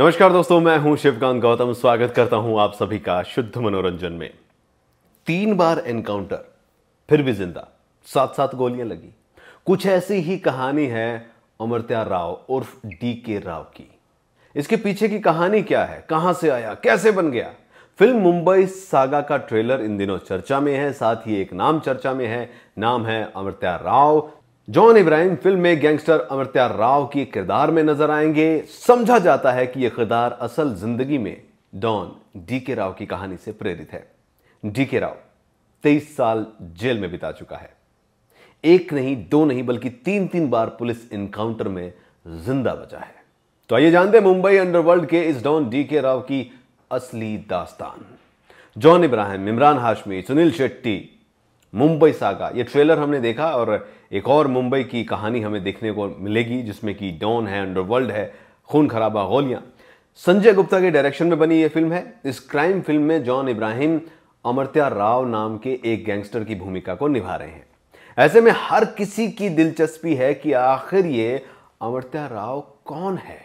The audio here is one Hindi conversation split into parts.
नमस्कार दोस्तों मैं हूं शिवकांत गौतम स्वागत करता हूं आप सभी का शुद्ध मनोरंजन में तीन बार एनकाउंटर फिर भी जिंदा सात सात गोलियां लगी कुछ ऐसी ही कहानी है अमृत्या राव उर्फ डी के राव की इसके पीछे की कहानी क्या है कहां से आया कैसे बन गया फिल्म मुंबई सागा का ट्रेलर इन दिनों चर्चा में है साथ ही एक नाम चर्चा में है नाम है Amartya Rao John Abraham film में गैंगस्टर अमृत्या राव के किरदार में नजर आएंगे समझा जाता है कि यह किरदार असल जिंदगी में डॉन डी के राव की कहानी से प्रेरित है डी के राव तेईस साल जेल में बिता चुका है एक नहीं दो नहीं बल्कि तीन तीन बार पुलिस इनकाउंटर में जिंदा बचा है तो आइए जानते हैं मुंबई अंडरवर्ल्ड के इस डॉन डी के राव की असली दास्तान John Abraham Emraan Hashmi Suniel Shetty Mumbai saga ये ट्रेलर हमने देखा और एक और मुंबई की कहानी हमें देखने को मिलेगी जिसमें कि डॉन है अंडरवर्ल्ड है खून खराबा गोलियां संजय गुप्ता के डायरेक्शन में बनी ये फिल्म है इस क्राइम फिल्म में जॉन इब्राहिम अमरत्या राव नाम के एक गैंगस्टर की भूमिका को निभा रहे हैं ऐसे में हर किसी की दिलचस्पी है कि आखिर ये अमरत्या राव कौन है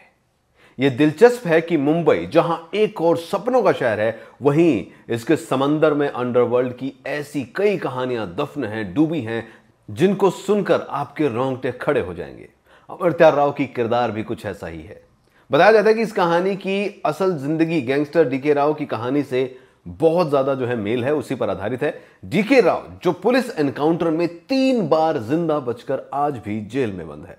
यह दिलचस्प है कि मुंबई जहां एक और सपनों का शहर है वहीं इसके समंदर में अंडरवर्ल्ड की ऐसी कई कहानियां दफन हैं डूबी हैं जिनको सुनकर आपके रोंगटे खड़े हो जाएंगे अमृत्या राव की किरदार भी कुछ ऐसा ही है बताया जाता है कि इस कहानी की असल जिंदगी गैंगस्टर डीके राव की कहानी से बहुत ज्यादा जो है मेल है उसी पर आधारित है डीके राव जो पुलिस एनकाउंटर में तीन बार जिंदा बचकर आज भी जेल में बंद है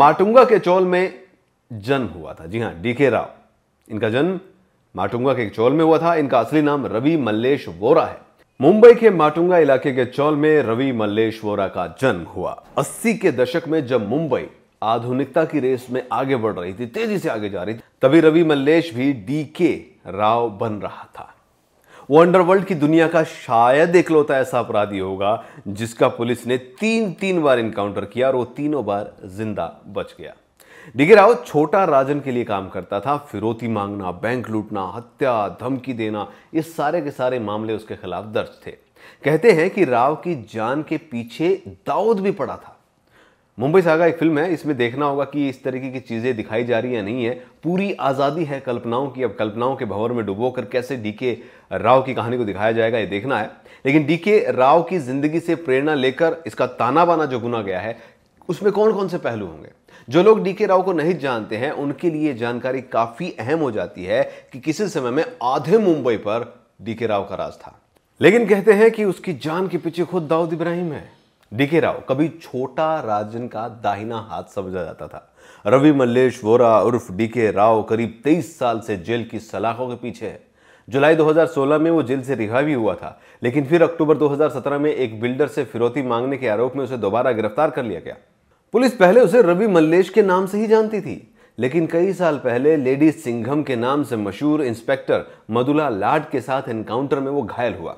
माटुंगा के चौल में जन्म हुआ था जी हाँ डीके राव इनका जन्म माटुंगा के चौल में हुआ था इनका असली नाम रवि मल्लेश वोरा है मुंबई के माटुंगा इलाके के चौल में रवि मल्लेश वोरा का जन्म हुआ 80 के दशक में जब मुंबई आधुनिकता की रेस में आगे बढ़ रही थी तेजी से आगे जा रही थी तभी रवि मल्लेश भी डी के राव बन रहा था वो अंडरवर्ल्ड की दुनिया का शायद एकलौता ऐसा अपराधी होगा जिसका पुलिस ने तीन तीन बार इनकाउंटर किया और वो तीनों बार जिंदा बच गया डीके रावत छोटा राजन के लिए काम करता था फिरौती मांगना बैंक लूटना हत्या धमकी देना ये सारे के सारे मामले उसके खिलाफ दर्ज थे कहते हैं कि राव की जान के पीछे दाऊद भी पड़ा था मुंबई सागा एक फिल्म है इसमें देखना होगा कि इस तरीके की चीज़ें दिखाई जा रही या नहीं है पूरी आज़ादी है कल्पनाओं की अब कल्पनाओं के भंवर में डुबो कर कैसे डीके राव की कहानी को दिखाया जाएगा ये देखना है लेकिन डीके राव की ज़िंदगी से प्रेरणा लेकर इसका ताना बाना जो गुना गया है उसमें कौन कौन से पहलू होंगे जो लोग डीके राव को नहीं जानते हैं उनके लिए जानकारी काफी अहम हो जाती है कि किसी समय में आधे मुंबई पर डीके राव का राज था लेकिन कहते हैं कि उसकी जान के पीछे खुद दाऊद इब्राहिम है डीके राव कभी छोटा राजन का दाहिना हाथ समझा जाता था रवि मल्लेश वोरा उर्फ डीके राव करीब 23 साल से जेल की सलाखों के पीछे है जुलाई 2016 में वो जेल से रिहा भी हुआ था लेकिन फिर अक्टूबर 2017 में एक बिल्डर से फिरौती मांगने के आरोप में उसे दोबारा गिरफ्तार कर लिया गया पुलिस पहले उसे रवि मल्लेश के नाम से ही जानती थी लेकिन कई साल पहले लेडी सिंघम के नाम से मशहूर इंस्पेक्टर मधुला लाड के साथ एनकाउंटर में वो घायल हुआ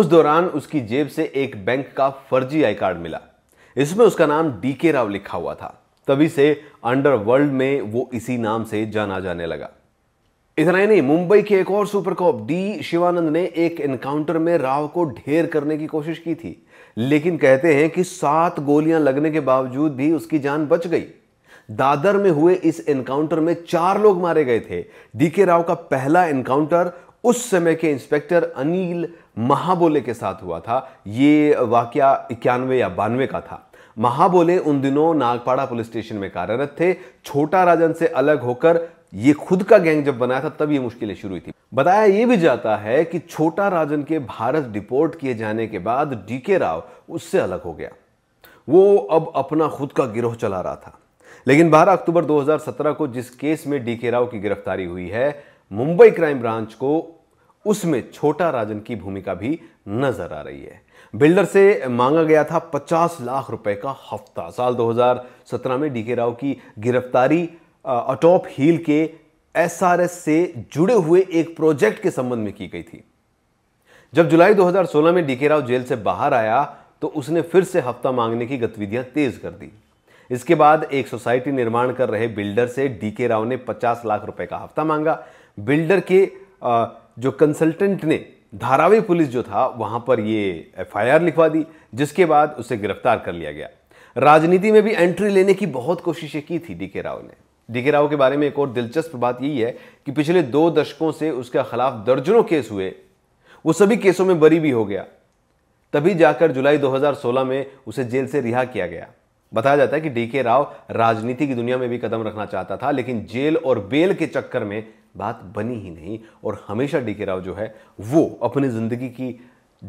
उस दौरान उसकी जेब से एक बैंक का फर्जी आई कार्ड मिला इसमें उसका नाम डी के राव लिखा हुआ था तभी से अंडरवर्ल्ड में वो इसी नाम से जाना जाने लगा इतना ही नहीं मुंबई के एक और सुपर कॉप डी शिवानंद ने एक एनकाउंटर में राव को ढेर करने की कोशिश की थी लेकिन कहते हैं कि सात गोलियां लगने के बावजूद भी उसकी जान बच गई दादर में हुए इस एनकाउंटर में चार लोग मारे गए थे डीके राव का पहला एनकाउंटर उस समय के इंस्पेक्टर अनिल महाबोले के साथ हुआ था ये वाक्य इक्यानवे या बानवे का था महाबोले उन दिनों नागपाड़ा पुलिस स्टेशन में कार्यरत थे छोटा राजन से अलग होकर ये खुद का गैंग जब बनाया था तब ये मुश्किलें शुरू हुई थी बताया ये भी जाता है कि छोटा राजन के भारत डिपोर्ट किए जाने के बाद डीके राव उससे अलग हो गया वो अब अपना खुद का गिरोह चला रहा था लेकिन 12 अक्टूबर 2017 को जिस केस में डीके राव की गिरफ्तारी हुई है मुंबई क्राइम ब्रांच को उसमें छोटा राजन की भूमिका भी नजर आ रही है बिल्डर से मांगा गया था 50 लाख रुपए का हफ्ता साल 2017 में डीके राव की गिरफ्तारी अटॉप हील के एसआरएस से जुड़े हुए एक प्रोजेक्ट के संबंध में की गई थी जब जुलाई 2016 में डीके राव जेल से बाहर आया तो उसने फिर से हफ्ता मांगने की गतिविधियां तेज कर दी इसके बाद एक सोसाइटी निर्माण कर रहे बिल्डर से डीके राव ने 50 लाख रुपए का हफ्ता मांगा बिल्डर के आ, जो कंसल्टेंट ने धारावी पुलिस जो था वहां पर ये एफआईआर लिखवा दी जिसके बाद उसे गिरफ्तार कर लिया गया राजनीति में भी एंट्री लेने की बहुत कोशिशें की थी डीके राव ने डीके राव के बारे में एक और दिलचस्प बात यही है कि पिछले दो दशकों से उसके खिलाफ दर्जनों केस हुए वो सभी केसों में बरी भी हो गया तभी जाकर जुलाई 2016 में उसे जेल से रिहा किया गया बताया जाता है कि डीके राव राजनीति की दुनिया में भी कदम रखना चाहता था लेकिन जेल और बेल के चक्कर में बात बनी ही नहीं और हमेशा डी के राव जो है वो अपनी ज़िंदगी की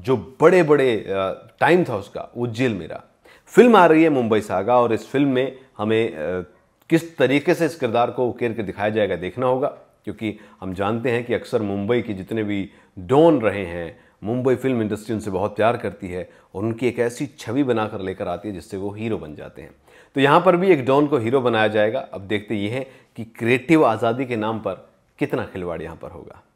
जो बड़े बड़े टाइम था उसका वो जेल में रहा फिल्म आ रही है मुंबई सागा और इस फिल्म में हमें किस तरीके से इस किरदार को उकेर के दिखाया जाएगा देखना होगा क्योंकि हम जानते हैं कि अक्सर मुंबई के जितने भी डॉन रहे हैं मुंबई फिल्म इंडस्ट्री उनसे बहुत प्यार करती है और उनकी एक ऐसी छवि बनाकर लेकर आती है जिससे वो हीरो बन जाते हैं तो यहाँ पर भी एक डॉन को हीरो बनाया जाएगा अब देखते ये हैं कि क्रिएटिव आज़ादी के नाम पर कितना खिलवाड़ यहाँ पर होगा